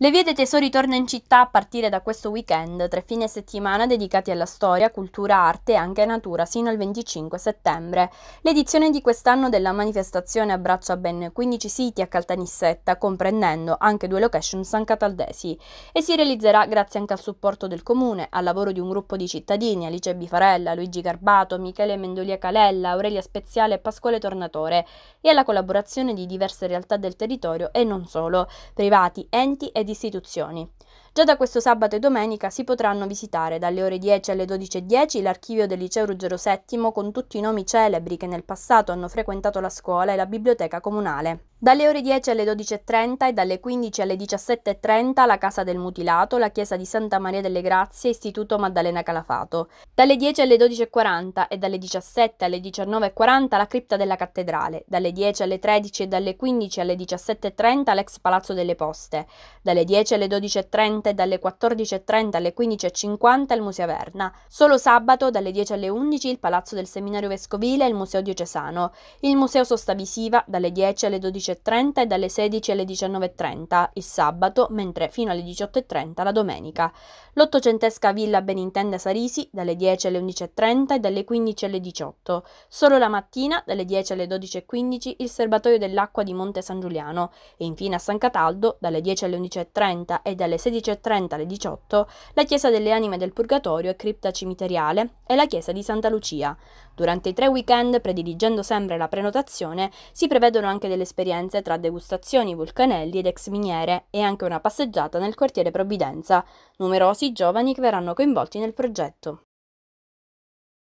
Le vie dei tesori torna in città a partire da questo weekend, tre fine settimana dedicati alla storia, cultura, arte e anche natura sino al 25 settembre. L'edizione di quest'anno della manifestazione abbraccia ben 15 siti a Caltanissetta, comprendendo anche due location san Cataldesi e si realizzerà grazie anche al supporto del comune, al lavoro di un gruppo di cittadini, Alice Bifarella, Luigi Garbato, Michele Mendolia Calella, Aurelia Speziale e Pasquale Tornatore e alla collaborazione di diverse realtà del territorio e non solo, privati, enti ed ed istituzioni. Già da questo sabato e domenica si potranno visitare dalle ore 10 alle 12.10 l'archivio del liceo Ruggero VII con tutti i nomi celebri che nel passato hanno frequentato la scuola e la biblioteca comunale. Dalle ore 10 alle 12.30 e dalle 15 alle 17.30 la Casa del Mutilato, la Chiesa di Santa Maria delle Grazie, Istituto Maddalena Calafato. Dalle 10 alle 12.40 e dalle 17 alle 19.40 la Cripta della Cattedrale. Dalle 10 alle 13 e dalle 15 alle 17.30 l'ex Palazzo delle Poste. Dalle 10 alle 12.30 e dalle 14.30 alle 15.50 il Museo Verna. Solo sabato dalle 10 alle 11 il Palazzo del Seminario Vescovile e il Museo Diocesano. Il Museo Sosta Visiva dalle 10 alle 12.30 16.30 e dalle 16 alle 19.30 il sabato, mentre fino alle 18.30 la domenica. L'ottocentesca Villa Benintenda Sarisi dalle 10 alle 11.30 e dalle 15 alle 18. Solo la mattina, dalle 10 alle 12.15, il serbatoio dell'acqua di Monte San Giuliano e infine a San Cataldo, dalle 10 alle 11.30 e dalle 16.30 alle 18, la chiesa delle anime del Purgatorio e cripta cimiteriale e la chiesa di Santa Lucia. Durante i tre weekend, prediligendo sempre la prenotazione, si prevedono anche delle esperienze esperienze tra degustazioni, vulcanelli ed ex miniere e anche una passeggiata nel quartiere Provvidenza, numerosi giovani che verranno coinvolti nel progetto.